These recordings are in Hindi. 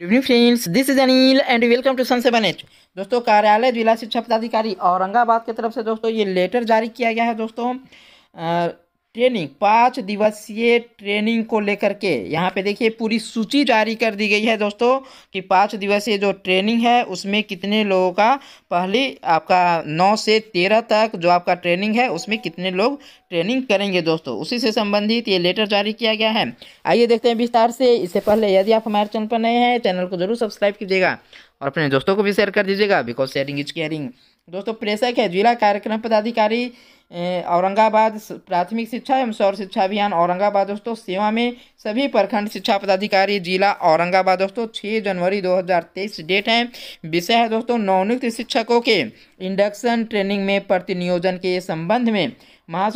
good evening friends this is Anil and welcome to sun seven H दोस्तों कार्यालय जिला शिक्षा पदाधिकारी औरंगाबाद की तरफ से दोस्तों ये लेटर जारी किया गया है दोस्तों ट्रेनिंग पाँच दिवसीय ट्रेनिंग को लेकर के यहाँ पे देखिए पूरी सूची जारी कर दी गई है दोस्तों कि पाँच दिवसीय जो ट्रेनिंग है उसमें कितने लोगों का पहली आपका नौ से तेरह तक जो आपका ट्रेनिंग है उसमें कितने लोग ट्रेनिंग करेंगे दोस्तों उसी से संबंधित ये लेटर जारी किया गया है आइए देखते हैं विस्तार से इससे पहले यदि आप हमारे चैनल पर नए हैं चैनल को जरूर सब्सक्राइब कीजिएगा और अपने दोस्तों को भी शेयर कर दीजिएगा बिकॉज शेयरिंग इज केयरिंग दोस्तों प्रेषक है जिला कार्यक्रम पदाधिकारी औरंगाबाद प्राथमिक शिक्षा एवं सौर शिक्षा अभियान औरंगाबाद दोस्तों सेवा में सभी प्रखंड शिक्षा पदाधिकारी जिला औरंगाबाद दोस्तों 6 जनवरी 2023 डेट है विषय है दोस्तों नवनियुक्त शिक्षकों के इंडक्शन ट्रेनिंग में प्रतिनियोजन के संबंध में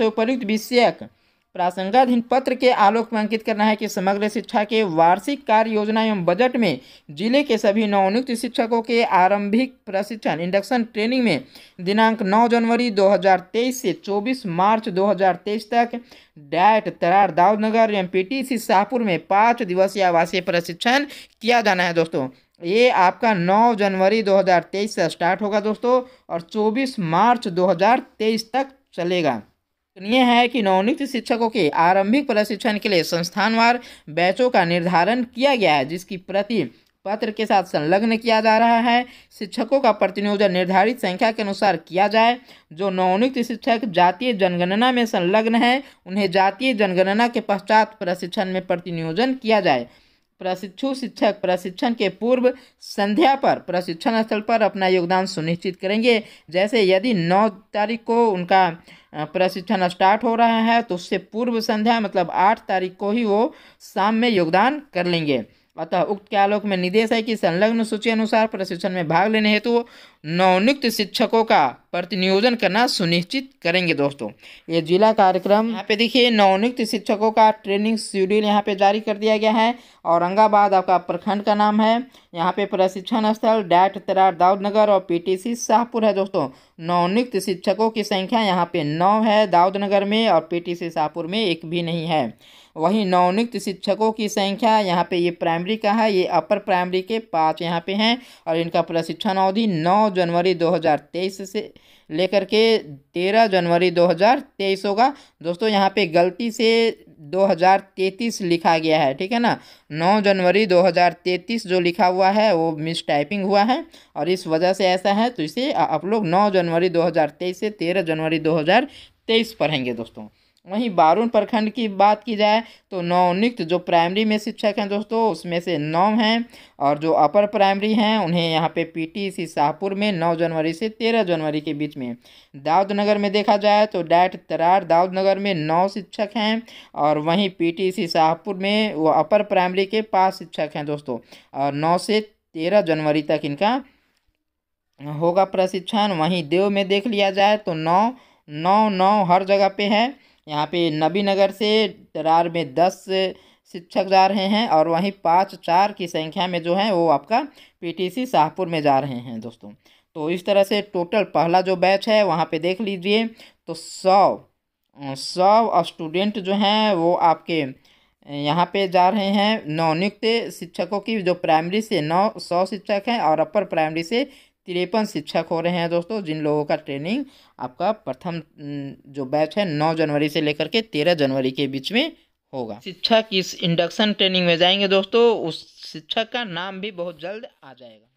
उपयुक्त विषयक प्रासंगाधीन पत्र के आलोक में अंकित करना है कि समग्र शिक्षा के वार्षिक कार्य योजना एवं बजट में जिले के सभी नवनियुक्त शिक्षकों के आरंभिक प्रशिक्षण इंडक्शन ट्रेनिंग में दिनांक 9 जनवरी 2023 से 24 मार्च 2023 तक डैट तरार दाऊदनगर एवं पीटीसी शाहपुर में पाँच दिवसीय आवासीय प्रशिक्षण किया जाना है दोस्तों ये आपका 9 जनवरी 2023 से स्टार्ट होगा दोस्तों और 24 मार्च 2023 तक चलेगा यह है कि नवनियुक्त शिक्षकों के आरंभिक प्रशिक्षण के लिए संस्थानवार बैचों का निर्धारण किया गया है जिसकी प्रति पत्र के साथ संलग्न किया जा रहा है शिक्षकों का प्रतिनियोजन निर्धारित संख्या के अनुसार किया जाए जो नवनियुक्त शिक्षक जातीय जनगणना में संलग्न है उन्हें जातीय जनगणना के पश्चात प्रशिक्षण में प्रतिनियोजन किया जाए प्रशिक्षु शिक्षक प्रशिक्षण के पूर्व संध्या पर प्रशिक्षण स्थल पर अपना योगदान सुनिश्चित करेंगे जैसे यदि नौ तारीख को उनका प्रशिक्षण स्टार्ट हो रहा है तो उससे पूर्व संध्या मतलब आठ तारीख को ही वो शाम में योगदान कर लेंगे अतः उक्त के आलोक में निर्देश है कि संलग्न सूची अनुसार प्रशिक्षण में भाग लेने हेतु नवनियुक्त शिक्षकों का प्रतिनियोजन करना सुनिश्चित करेंगे दोस्तों ये जिला कार्यक्रम यहाँ पे देखिए नवनियुक्त शिक्षकों का ट्रेनिंग शेड्यूल यहाँ पे जारी कर दिया गया है औरंगाबाद आपका प्रखंड का नाम है यहाँ पे प्रशिक्षण स्थल डैट तरार दाऊदनगर और पीटीसी शाहपुर है दोस्तों नवनियुक्त शिक्षकों की संख्या यहाँ पे नौ है दाऊदनगर में और पी शाहपुर में एक भी नहीं है वहीं नवनियुक्त शिक्षकों की संख्या यहाँ पे ये प्राइमरी का है ये अपर प्राइमरी के पाँच यहाँ पे हैं और इनका प्रशिक्षण अवधि नौ जनवरी 2023 से लेकर के तेरह जनवरी 2023 होगा दोस्तों यहाँ पे गलती से 2033 लिखा गया है ठीक है ना 9 जनवरी 2033 जो लिखा हुआ है वो मिस टाइपिंग हुआ है और इस वजह से ऐसा है तो इसे आप लोग 9 जनवरी 2023 से 13 जनवरी 2023 पढ़ेंगे दोस्तों वहीं बारून प्रखंड की बात की जाए तो नियुक्त जो प्राइमरी में शिक्षक हैं दोस्तों उसमें से नौ हैं और जो अपर प्राइमरी हैं उन्हें यहाँ पे पीटीसी शाहपुर में नौ जनवरी से तेरह जनवरी के बीच में दाऊदनगर में देखा जाए तो डैट तरार दाऊदनगर में नौ शिक्षक हैं और वहीं पीटीसी शाहपुर में वो अपर प्राइमरी के पाँच शिक्षक हैं दोस्तों और नौ से तेरह जनवरी तक इनका होगा प्रशिक्षण वहीं देव में देख लिया जाए तो नौ नौ नौ हर जगह पर है यहाँ पे नबी नगर से दरार में दस शिक्षक जा रहे हैं और वहीं पाँच चार की संख्या में जो है वो आपका पीटीसी शाहपुर में जा रहे हैं दोस्तों तो इस तरह से टोटल पहला जो बैच है वहाँ पे देख लीजिए तो सौ सौ स्टूडेंट जो हैं वो आपके यहाँ पे जा रहे हैं नवनियुक्त शिक्षकों की जो प्राइमरी से नौ सौ शिक्षक हैं और अपर प्राइमरी से तिरपन शिक्षक हो रहे हैं दोस्तों जिन लोगों का ट्रेनिंग आपका प्रथम जो बैच है नौ जनवरी से लेकर के तेरह जनवरी के बीच में होगा शिक्षक इस इंडक्शन ट्रेनिंग में जाएंगे दोस्तों उस शिक्षक का नाम भी बहुत जल्द आ जाएगा